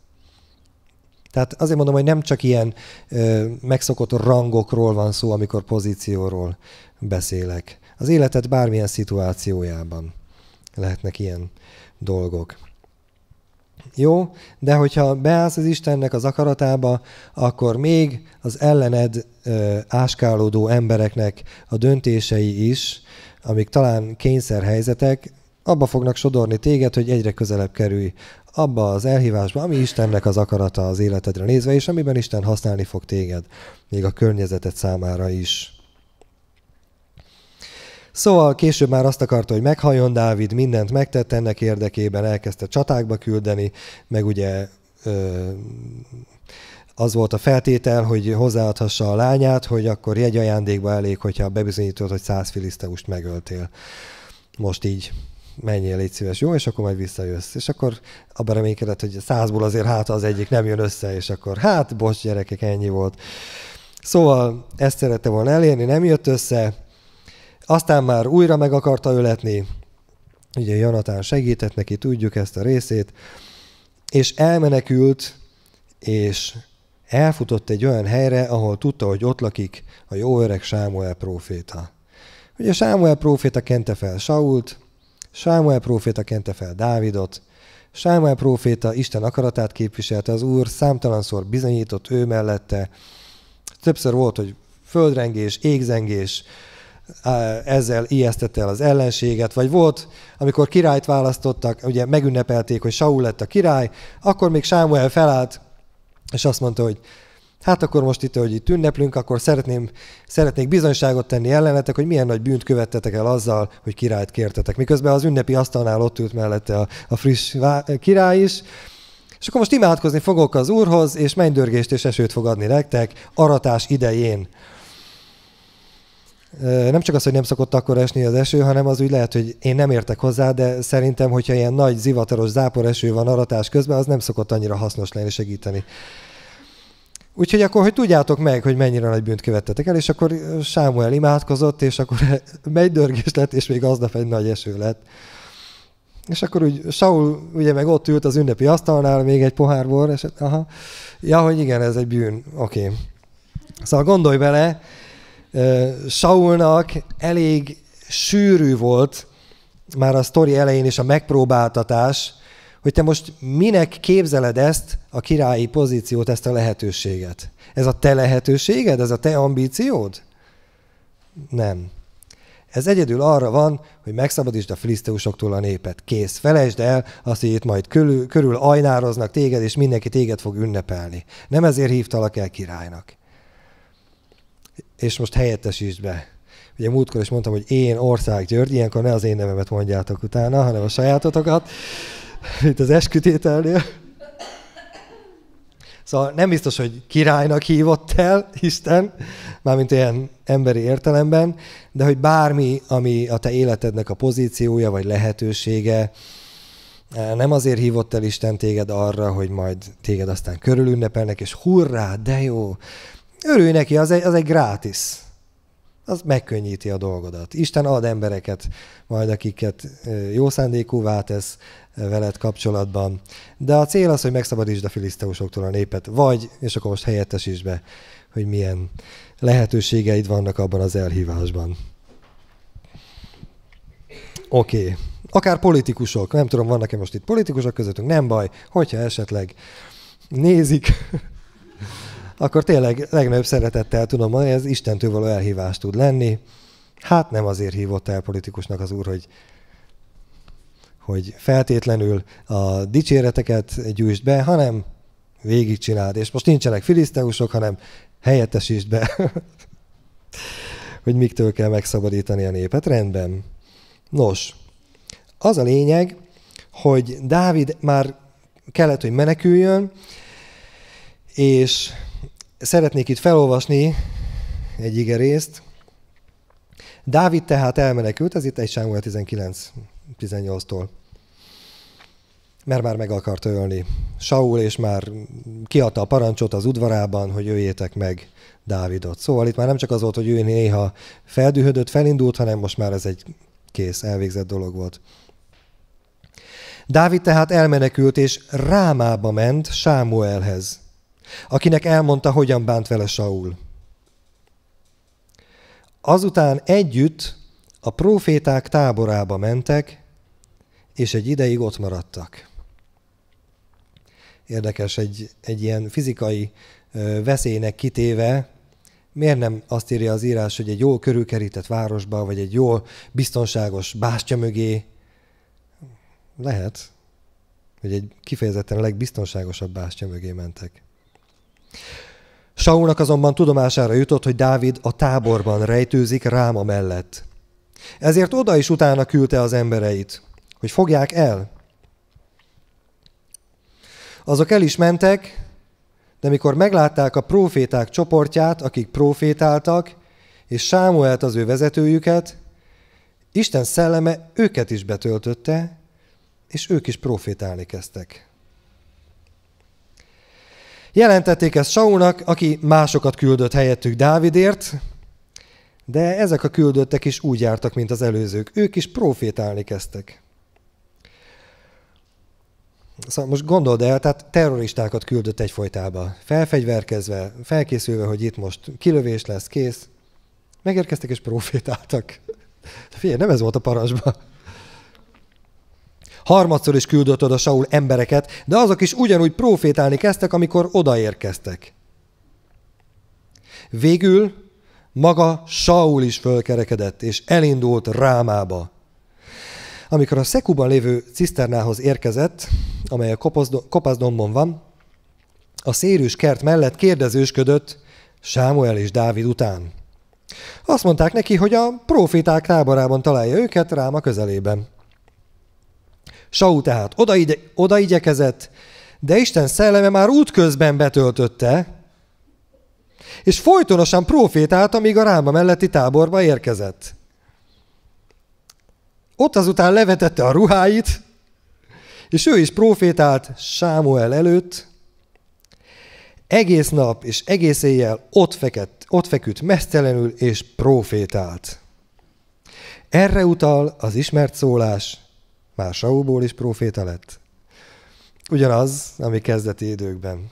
Tehát azért mondom, hogy nem csak ilyen ö, megszokott rangokról van szó, amikor pozícióról beszélek. Az életet bármilyen szituációjában lehetnek ilyen dolgok. Jó, de hogyha beállsz az Istennek az akaratába, akkor még az ellened ö, áskálódó embereknek a döntései is, amik talán kényszerhelyzetek, abba fognak sodorni téged, hogy egyre közelebb kerülj abba az elhívásba, ami Istennek az akarata az életedre nézve, és amiben Isten használni fog téged, még a környezeted számára is. Szóval később már azt akarta, hogy meghalljon Dávid, mindent megtett ennek érdekében, elkezdte csatákba küldeni, meg ugye ö, az volt a feltétel, hogy hozzáadhassa a lányát, hogy akkor jegyajándékba elég, hogyha bebizonyítod, hogy száz filiszteust megöltél. Most így menjél, légy szíves, jó, és akkor majd visszajössz. És akkor abban reménykedett, hogy százból azért hát az egyik nem jön össze, és akkor hát, bocs, gyerekek, ennyi volt. Szóval ezt szerette volna elérni, nem jött össze, aztán már újra meg akarta öletni, ugye Jonathan segített neki, tudjuk ezt a részét, és elmenekült, és elfutott egy olyan helyre, ahol tudta, hogy ott lakik a jó öreg Sámuel próféta. Ugye Sámuel próféta kente fel Sault, Sámuel próféta kente fel Dávidot, Sámuel próféta Isten akaratát képviselte, az Úr számtalanszor bizonyított ő mellette. Többször volt, hogy földrengés, égzengés, ezzel ijesztette el az ellenséget, vagy volt, amikor királyt választottak, ugye megünnepelték, hogy Saul lett a király, akkor még Sámuel felállt, és azt mondta, hogy hát akkor most itt, hogy itt ünneplünk, akkor szeretném, szeretnék bizonyságot tenni ellenetek, hogy milyen nagy bűnt követtetek el azzal, hogy királyt kértetek. Miközben az ünnepi asztalnál ott ült mellette a, a friss király is, és akkor most imádkozni fogok az Úrhoz, és mennydörgést és esőt fog adni nektek aratás idején. Nem csak az, hogy nem szokott akkor esni az eső, hanem az úgy lehet, hogy én nem értek hozzá, de szerintem, hogyha ilyen nagy zivataros zápor eső van aratás közben, az nem szokott annyira hasznos lenni segíteni. Úgyhogy akkor, hogy tudjátok meg, hogy mennyire nagy bűnt követtetek el, és akkor Sámuel imádkozott, és akkor megy dörgés lett, és még aznap egy nagy eső lett. És akkor úgy Saul ugye meg ott ült az ünnepi asztalnál, még egy pohár bor, és aha, ja, hogy igen, ez egy bűn, oké. Okay. Szóval gondolj bele, Saulnak elég sűrű volt már a sztori elején is a megpróbáltatás, hogy te most minek képzeled ezt a királyi pozíciót, ezt a lehetőséget. Ez a te lehetőséged? Ez a te ambíciód? Nem. Ez egyedül arra van, hogy megszabadítsd a filiszteusoktól a népet. Kész, felejtsd el azt, hogy itt majd körül, körül ajnároznak téged, és mindenki téged fog ünnepelni. Nem ezért hívtalak el királynak. És most helyettesítsd be. Ugye múltkor is mondtam, hogy én Ország György, ilyenkor ne az én nevemet mondjátok utána, hanem a sajátotokat mint az eskütételnél. Szóval nem biztos, hogy királynak hívott el Isten, mármint ilyen emberi értelemben, de hogy bármi, ami a te életednek a pozíciója vagy lehetősége, eh, nem azért hívott el Isten téged arra, hogy majd téged aztán körülünnepelnek, és hurrá, de jó! Örülj neki, az egy, az egy grátis. Az megkönnyíti a dolgodat. Isten ad embereket majd, akiket eh, jó szándékúvá tesz, veled kapcsolatban. De a cél az, hogy megszabadítsd a filiszteusoktól a népet, vagy, és akkor most helyettesíts be, hogy milyen lehetőségeid vannak abban az elhívásban. Oké. Okay. Akár politikusok, nem tudom, vannak-e most itt politikusok közöttünk, nem baj, hogyha esetleg nézik, akkor tényleg legnagyobb szeretettel tudom mondani, ez Istentől való elhívás tud lenni. Hát nem azért hívott el politikusnak az úr, hogy hogy feltétlenül a dicséreteket gyűjtsd be, hanem végigcsináld. És most nincsenek filiszteusok, hanem helyettesítsd be, hogy miktől kell megszabadítani a népet. Rendben. Nos, az a lényeg, hogy Dávid már kellett, hogy meneküljön, és szeretnék itt felolvasni egy igerészt. Dávid tehát elmenekült, ez itt egy Sámuel 19 18-tól. Mert már meg akart ölni Saul, és már kiadta a parancsot az udvarában, hogy jöjjétek meg Dávidot. Szóval itt már nem csak az volt, hogy ő néha feldühödött, felindult, hanem most már ez egy kész, elvégzett dolog volt. Dávid tehát elmenekült, és Rámába ment Sámuelhez, akinek elmondta, hogyan bánt vele Saul. Azután együtt a próféták táborába mentek, és egy ideig ott maradtak. Érdekes, egy, egy ilyen fizikai veszélynek kitéve, miért nem azt írja az írás, hogy egy jól körülkerített városba, vagy egy jól biztonságos bástya mögé? Lehet, hogy egy kifejezetten a legbiztonságosabb bástya mögé mentek. Saulnak azonban tudomására jutott, hogy Dávid a táborban rejtőzik ráma mellett. Ezért oda is utána küldte az embereit, hogy fogják el. Azok el is mentek, de mikor meglátták a proféták csoportját, akik profétáltak, és Sámuelt az ő vezetőjüket, Isten szelleme őket is betöltötte, és ők is profétálni kezdtek. Jelentették ezt Saulnak, aki másokat küldött helyettük Dávidért, de ezek a küldöttek is úgy jártak, mint az előzők. Ők is profétálni kezdtek. Szóval most gondold el, tehát terroristákat küldött egyfolytába, Felfegyverkezve, felkészülve, hogy itt most kilövés lesz, kész. Megérkeztek és profétáltak. De figyelj, nem ez volt a parancsban. Harmadszor is küldött oda Saul embereket, de azok is ugyanúgy profétálni kezdtek, amikor odaérkeztek. Végül maga Saul is fölkerekedett, és elindult Rámába. Amikor a Szekuban lévő ciszternához érkezett, amely a kopaszdombon van, a szérűs kert mellett kérdezősködött Sámuel és Dávid után. Azt mondták neki, hogy a profiták táborában találja őket Ráma közelében. Saul tehát odaigyekezett, oda de Isten szelleme már útközben betöltötte, és folytonosan profétált, amíg a ráma melletti táborba érkezett. Ott azután levetette a ruháit, és ő is profétált Sámuel előtt, egész nap és egész éjjel ott, fekett, ott feküdt mesztelenül és profétált. Erre utal az ismert szólás, már Saulból is proféta lett. Ugyanaz, ami kezdeti időkben.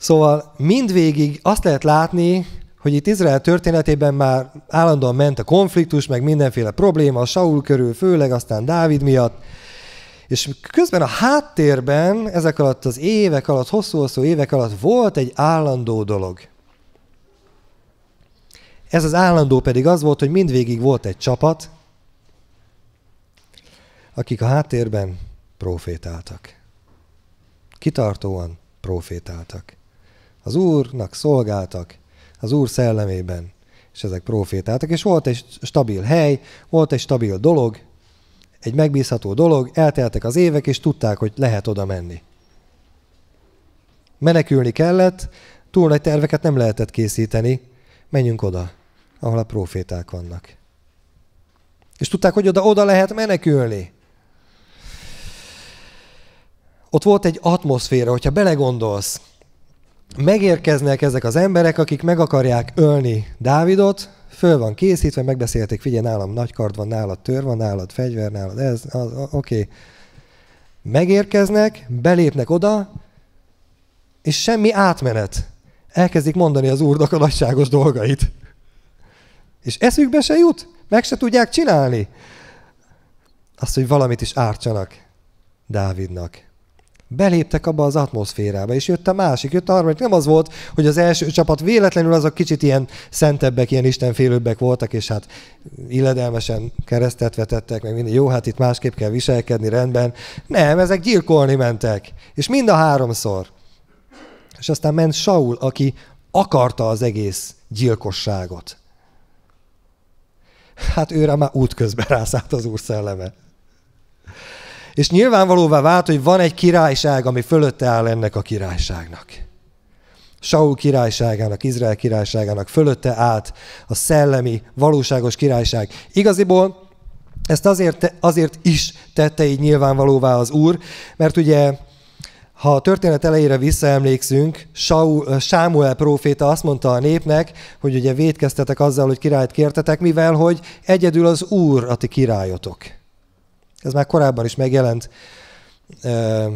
Szóval mindvégig azt lehet látni, hogy itt Izrael történetében már állandóan ment a konfliktus, meg mindenféle probléma, a Saul körül, főleg aztán Dávid miatt, és közben a háttérben, ezek alatt az évek alatt, hosszú-hosszú évek alatt volt egy állandó dolog. Ez az állandó pedig az volt, hogy mindvégig volt egy csapat, akik a háttérben profétáltak. Kitartóan profétáltak. Az Úrnak szolgáltak, az Úr szellemében, és ezek profétáltak, és volt egy stabil hely, volt egy stabil dolog, egy megbízható dolog, elteltek az évek, és tudták, hogy lehet oda menni. Menekülni kellett, túl nagy terveket nem lehetett készíteni, menjünk oda, ahol a proféták vannak. És tudták, hogy oda, oda lehet menekülni. Ott volt egy atmoszféra, hogyha belegondolsz, megérkeznek ezek az emberek, akik meg akarják ölni Dávidot, föl van készítve, megbeszélték, figyelj, nálam nagy kard van, nálad tör van, nálad fegyver, nálad ez, az, oké. Okay. Megérkeznek, belépnek oda, és semmi átmenet. Elkezdik mondani az úrnak a nagyságos dolgait. És eszükbe se jut, meg se tudják csinálni. Azt, hogy valamit is ártsanak Dávidnak beléptek abba az atmoszférába, és jött a másik, jött a harmadik. Nem az volt, hogy az első csapat véletlenül azok kicsit ilyen szentebbek, ilyen istenfélőbbek voltak, és hát illedelmesen keresztet vetettek, meg minden. Jó, hát itt másképp kell viselkedni, rendben. Nem, ezek gyilkolni mentek. És mind a háromszor. És aztán ment Saul, aki akarta az egész gyilkosságot. Hát őre már útközben rászállt az úr szelleme. És nyilvánvalóvá vált, hogy van egy királyság, ami fölötte áll ennek a királyságnak. Saul királyságának, Izrael királyságának fölötte állt a szellemi, valóságos királyság. Igaziból ezt azért, azért is tette így nyilvánvalóvá az Úr, mert ugye, ha a történet elejére visszaemlékszünk, Saul, Sámuel próféta azt mondta a népnek, hogy ugye védkeztetek azzal, hogy királyt kértetek, mivel hogy egyedül az Úr a ti királyotok. Ez már korábban is megjelent uh,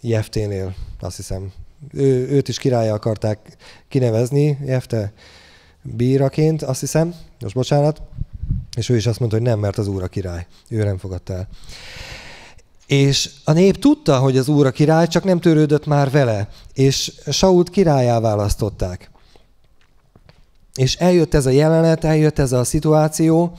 Jefténél, azt hiszem. Ő, őt is királya akarták kinevezni, Jefte bíraként, azt hiszem, most bocsánat, és ő is azt mondta, hogy nem, mert az úr a király. Ő nem fogadta el. És a nép tudta, hogy az úr a király, csak nem törődött már vele, és Sault királyá választották. És eljött ez a jelenet, eljött ez a szituáció,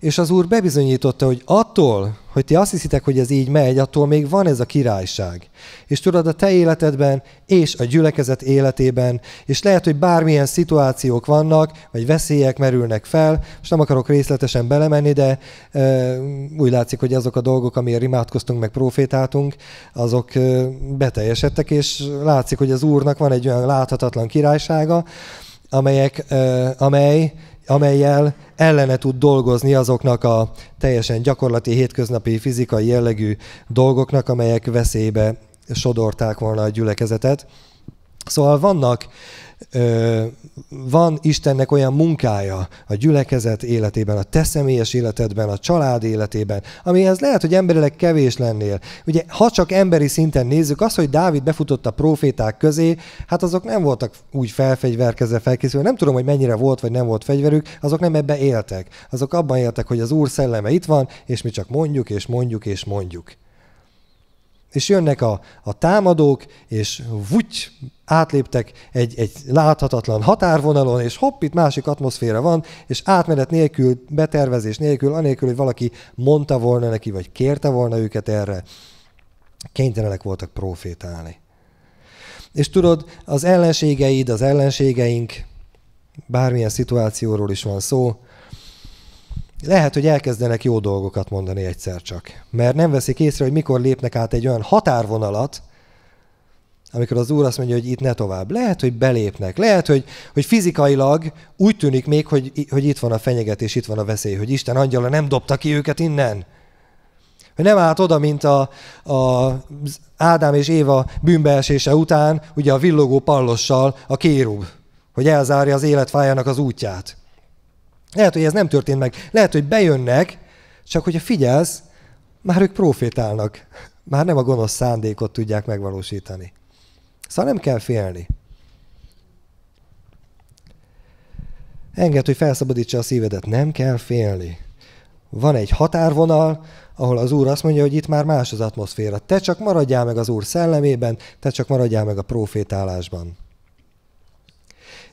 és az Úr bebizonyította, hogy attól, hogy ti azt hiszitek, hogy ez így megy, attól még van ez a királyság. És tudod, a te életedben és a gyülekezet életében, és lehet, hogy bármilyen szituációk vannak, vagy veszélyek merülnek fel, most nem akarok részletesen belemenni, de e, úgy látszik, hogy azok a dolgok, amiért imádkoztunk, meg profétáltunk, azok e, beteljesedtek, és látszik, hogy az Úrnak van egy olyan láthatatlan királysága, amelyek, e, amely amelyel ellene tud dolgozni azoknak a teljesen gyakorlati, hétköznapi, fizikai jellegű dolgoknak, amelyek veszélybe sodorták volna a gyülekezetet. Szóval vannak van Istennek olyan munkája a gyülekezet életében, a te személyes életedben, a család életében, amihez lehet, hogy emberileg kevés lennél. Ugye, ha csak emberi szinten nézzük, az, hogy Dávid befutott a proféták közé, hát azok nem voltak úgy felfegyverkezve, felkészülve, nem tudom, hogy mennyire volt vagy nem volt fegyverük, azok nem ebbe éltek. Azok abban éltek, hogy az Úr szelleme itt van, és mi csak mondjuk, és mondjuk, és mondjuk. És jönnek a, a támadók, és vúgy, átléptek egy, egy láthatatlan határvonalon, és hopp, itt másik atmoszféra van, és átmenet nélkül, betervezés nélkül, anélkül, hogy valaki mondta volna neki, vagy kérte volna őket erre, kénytelenek voltak profétálni. És tudod, az ellenségeid, az ellenségeink, bármilyen szituációról is van szó, lehet, hogy elkezdenek jó dolgokat mondani egyszer csak, mert nem veszik észre, hogy mikor lépnek át egy olyan határvonalat, amikor az úr azt mondja, hogy itt ne tovább. Lehet, hogy belépnek, lehet, hogy, hogy fizikailag úgy tűnik még, hogy, hogy itt van a fenyegetés, itt van a veszély, hogy Isten angyala nem dobta ki őket innen. Hogy nem állt oda, mint a, a Ádám és Éva bűnbeesése után, ugye a villogó pallossal a kérub, hogy elzárja az életfájának az útját. Lehet, hogy ez nem történt meg. Lehet, hogy bejönnek, csak hogyha figyelsz, már ők profétálnak. Már nem a gonosz szándékot tudják megvalósítani. Szóval nem kell félni. Enged, hogy felszabadítsa a szívedet. Nem kell félni. Van egy határvonal, ahol az Úr azt mondja, hogy itt már más az atmoszféra. Te csak maradjál meg az Úr szellemében, te csak maradjál meg a profétálásban.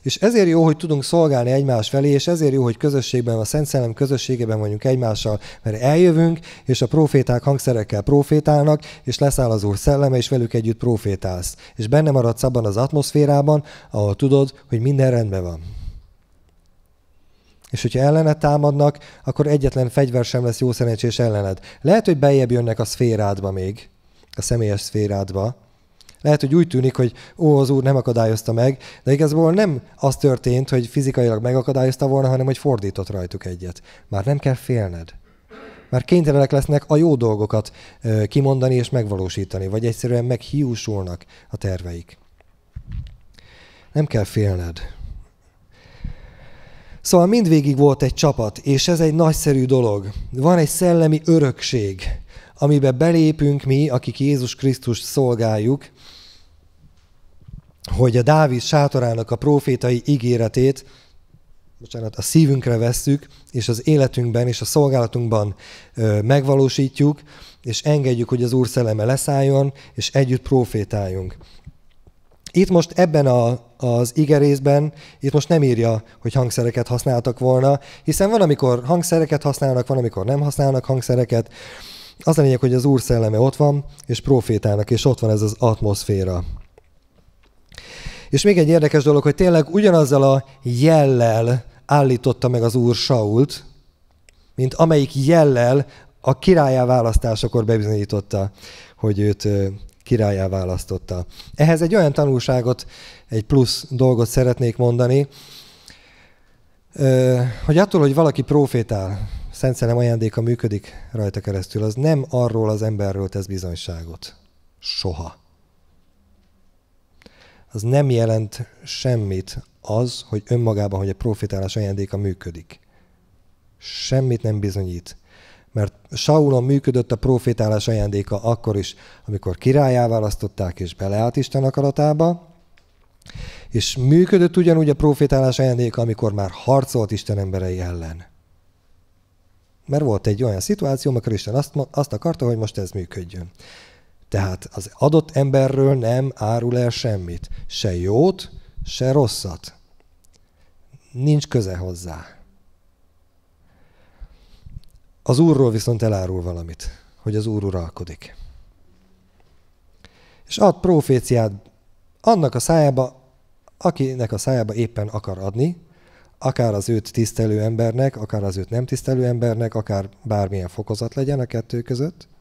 És ezért jó, hogy tudunk szolgálni egymás felé, és ezért jó, hogy közösségben, a Szent Szellem közösségében vagyunk egymással, mert eljövünk, és a proféták hangszerekkel profétálnak, és leszáll az Úr szelleme, és velük együtt profétálsz. És benne maradsz abban az atmoszférában, ahol tudod, hogy minden rendben van. És hogyha ellenet támadnak, akkor egyetlen fegyver sem lesz jó szerencsés ellened. Lehet, hogy bejebb jönnek a szférádba még, a személyes szférádba, lehet, hogy úgy tűnik, hogy ó, az úr nem akadályozta meg, de igazából nem az történt, hogy fizikailag megakadályozta volna, hanem hogy fordított rajtuk egyet. Már nem kell félned. Már kénytelenek lesznek a jó dolgokat ö, kimondani és megvalósítani, vagy egyszerűen meghiúsulnak a terveik. Nem kell félned. Szóval mindvégig volt egy csapat, és ez egy nagyszerű dolog. Van egy szellemi örökség, amibe belépünk mi, akik Jézus Krisztust szolgáljuk, hogy a Dávid sátorának a profétai ígéretét, bocsánat, a szívünkre vesszük, és az életünkben és a szolgálatunkban ö, megvalósítjuk, és engedjük, hogy az Úr szelleme leszálljon, és együtt profétáljunk. Itt most ebben a, az igerészben, itt most nem írja, hogy hangszereket használtak volna, hiszen van, amikor hangszereket használnak, van, amikor nem használnak hangszereket. Az a lényeg, hogy az Úr szelleme ott van, és profétálnak, és ott van ez az atmoszféra. És még egy érdekes dolog, hogy tényleg ugyanazzal a jellel állította meg az úr Sault, mint amelyik jellel a királyá választásakor bebizonyította, hogy őt királyá választotta. Ehhez egy olyan tanulságot, egy plusz dolgot szeretnék mondani, hogy attól, hogy valaki profétál, Szent Szellem ajándéka működik rajta keresztül, az nem arról az emberről tesz bizonyságot. Soha az nem jelent semmit az, hogy önmagában, hogy a profitálás ajándéka működik. Semmit nem bizonyít. Mert Saulon működött a profétálás ajándéka akkor is, amikor királyá választották és beleállt Isten akaratába, és működött ugyanúgy a profétálás ajándéka, amikor már harcolt Isten emberei ellen. Mert volt egy olyan szituáció, amikor Isten azt, azt akarta, hogy most ez működjön. Tehát az adott emberről nem árul el semmit, se jót, se rosszat. Nincs köze hozzá. Az Úrról viszont elárul valamit, hogy az Úr uralkodik. És ad proféciát annak a szájába, akinek a szájába éppen akar adni, akár az őt tisztelő embernek, akár az őt nem tisztelő embernek, akár bármilyen fokozat legyen a kettő között –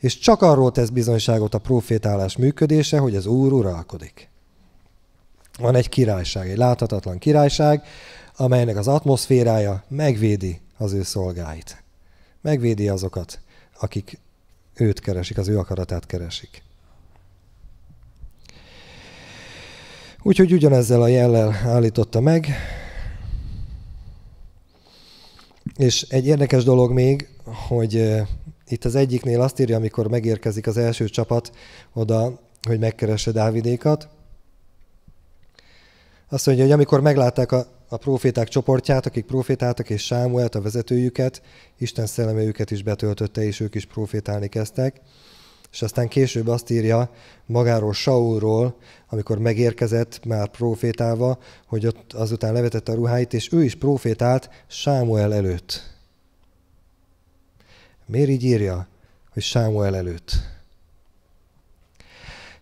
és csak arról tesz bizonyságot a profétálás működése, hogy az Úr uralkodik. Van egy királyság, egy láthatatlan királyság, amelynek az atmoszférája megvédi az ő szolgáit. Megvédi azokat, akik őt keresik, az ő akaratát keresik. Úgyhogy ugyanezzel a jellel állította meg. És egy érdekes dolog még, hogy eh, itt az egyiknél azt írja, amikor megérkezik az első csapat oda, hogy megkeresse Dávidékat. Azt mondja, hogy amikor meglátták a, a proféták csoportját, akik profétáltak, és Sámuelt, a vezetőjüket, Isten szelleme őket is betöltötte, és ők is profétálni kezdtek. És aztán később azt írja magáról Saulról, amikor megérkezett már profétálva, hogy ott azután levetette a ruháit, és ő is profétált Sámuel előtt. Miért így írja, hogy Sámuel előtt?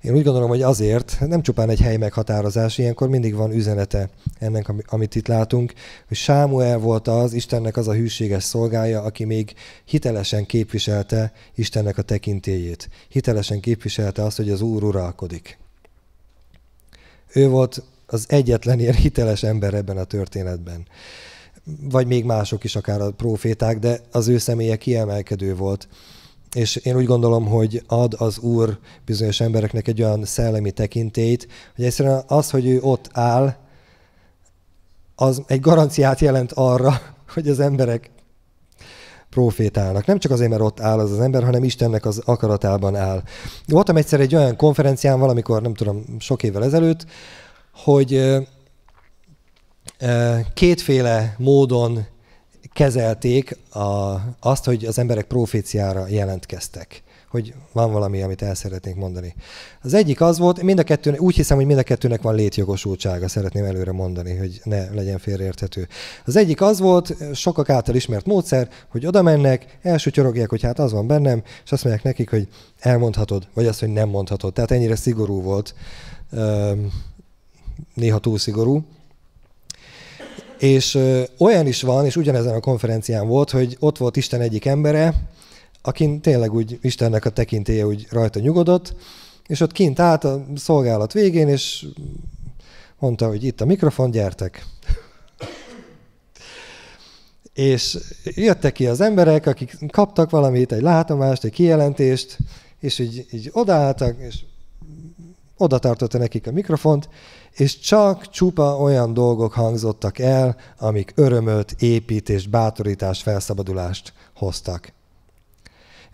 Én úgy gondolom, hogy azért, hát nem csupán egy hely meghatározás, ilyenkor mindig van üzenete ennek, amit itt látunk, hogy Sámuel volt az, Istennek az a hűséges szolgája, aki még hitelesen képviselte Istennek a tekintélyét. Hitelesen képviselte azt, hogy az Úr uralkodik. Ő volt az egyetlen ilyen hiteles ember ebben a történetben vagy még mások is, akár a proféták, de az ő személye kiemelkedő volt. És én úgy gondolom, hogy ad az Úr bizonyos embereknek egy olyan szellemi tekintélyt, hogy egyszerűen az, hogy ő ott áll, az egy garanciát jelent arra, hogy az emberek profétálnak. Nem csak azért, mert ott áll az az ember, hanem Istennek az akaratában áll. Voltam egyszer egy olyan konferencián valamikor, nem tudom, sok évvel ezelőtt, hogy Kétféle módon kezelték a, azt, hogy az emberek proféciára jelentkeztek hogy van valami, amit el szeretnék mondani. Az egyik az volt, mind a kettőnek, úgy hiszem, hogy mind a kettőnek van létjogosultsága, szeretném előre mondani, hogy ne legyen félreérthető. Az egyik az volt, sokak által ismert módszer, hogy oda mennek, elsütyorogják, hogy hát az van bennem, és azt mondják nekik, hogy elmondhatod, vagy azt, hogy nem mondhatod. Tehát ennyire szigorú volt, néha túl szigorú. És ö, olyan is van, és ugyanezen a konferencián volt, hogy ott volt Isten egyik embere, akin tényleg úgy Istennek a tekintéje úgy rajta nyugodott, és ott kint állt a szolgálat végén, és mondta, hogy itt a mikrofon, gyertek. és jöttek ki az emberek, akik kaptak valamit, egy látomást, egy kijelentést, és így, így odaálltak, és oda tartotta nekik a mikrofont, és csak csupa olyan dolgok hangzottak el, amik örömöt, építést, bátorítást, felszabadulást hoztak.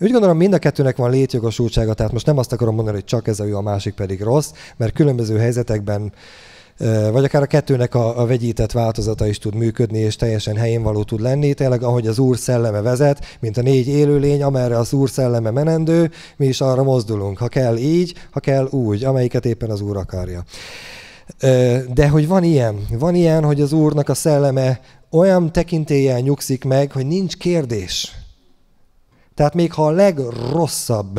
Úgy gondolom, mind a kettőnek van létjogosultsága, tehát most nem azt akarom mondani, hogy csak ez a jó, a másik pedig rossz, mert különböző helyzetekben vagy akár a kettőnek a, a vegyített változata is tud működni, és teljesen helyén való tud lenni. Tényleg, ahogy az Úr szelleme vezet, mint a négy élőlény, amerre az Úr szelleme menendő, mi is arra mozdulunk. Ha kell így, ha kell úgy, amelyiket éppen az Úr akarja. De hogy van ilyen, van ilyen, hogy az Úrnak a szelleme olyan tekintélyen nyugszik meg, hogy nincs kérdés. Tehát még ha a legrosszabb,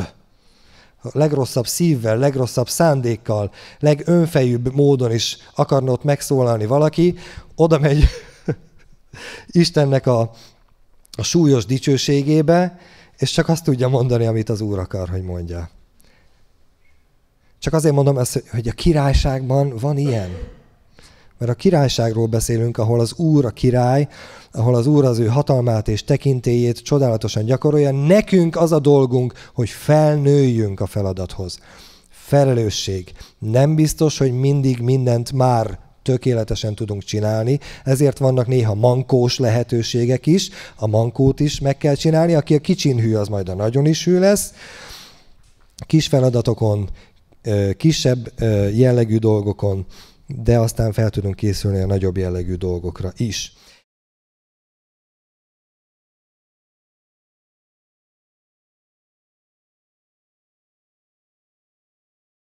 a legrosszabb szívvel, legrosszabb szándékkal, legönfejűbb módon is akarna ott megszólalni valaki, oda megy Istennek a, a súlyos dicsőségébe, és csak azt tudja mondani, amit az Úr akar, hogy mondja. Csak azért mondom ezt, hogy a királyságban van ilyen. Mert a királyságról beszélünk, ahol az Úr a király, ahol az Úr az ő hatalmát és tekintélyét csodálatosan gyakorolja. Nekünk az a dolgunk, hogy felnőjünk a feladathoz. Felelősség. Nem biztos, hogy mindig mindent már tökéletesen tudunk csinálni, ezért vannak néha mankós lehetőségek is, a mankót is meg kell csinálni, aki a kicsin hű, az majd a nagyon is hű lesz. Kis feladatokon kisebb jellegű dolgokon, de aztán fel tudunk készülni a nagyobb jellegű dolgokra is.